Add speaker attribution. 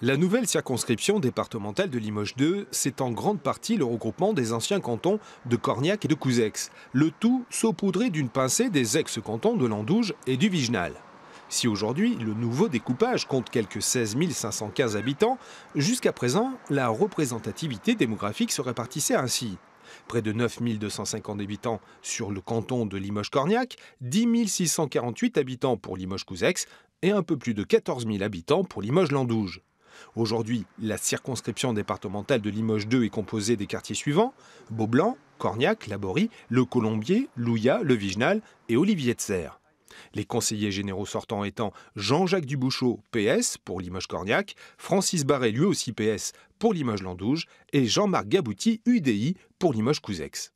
Speaker 1: La nouvelle circonscription départementale de Limoges 2, c'est en grande partie le regroupement des anciens cantons de Corniac et de Couzex, le tout saupoudré d'une pincée des ex-cantons de Landouge et du Vigenal. Si aujourd'hui le nouveau découpage compte quelques 16 515 habitants, jusqu'à présent, la représentativité démographique se répartissait ainsi. Près de 9 250 habitants sur le canton de Limoges-Corniac, 10 648 habitants pour Limoges-Couzex et un peu plus de 14 000 habitants pour Limoges-Landouge. Aujourd'hui, la circonscription départementale de Limoges 2 est composée des quartiers suivants Beaublanc, Corniac, Laborie, Le Colombier, Louya, Le Viginal et Olivier de Serre. Les conseillers généraux sortants étant Jean-Jacques Dubouchot, PS, pour Limoges-Corniac, Francis Barret, lui aussi PS, pour Limoges-Landouge, et Jean-Marc Gabouti, UDI, pour Limoges-Couzex.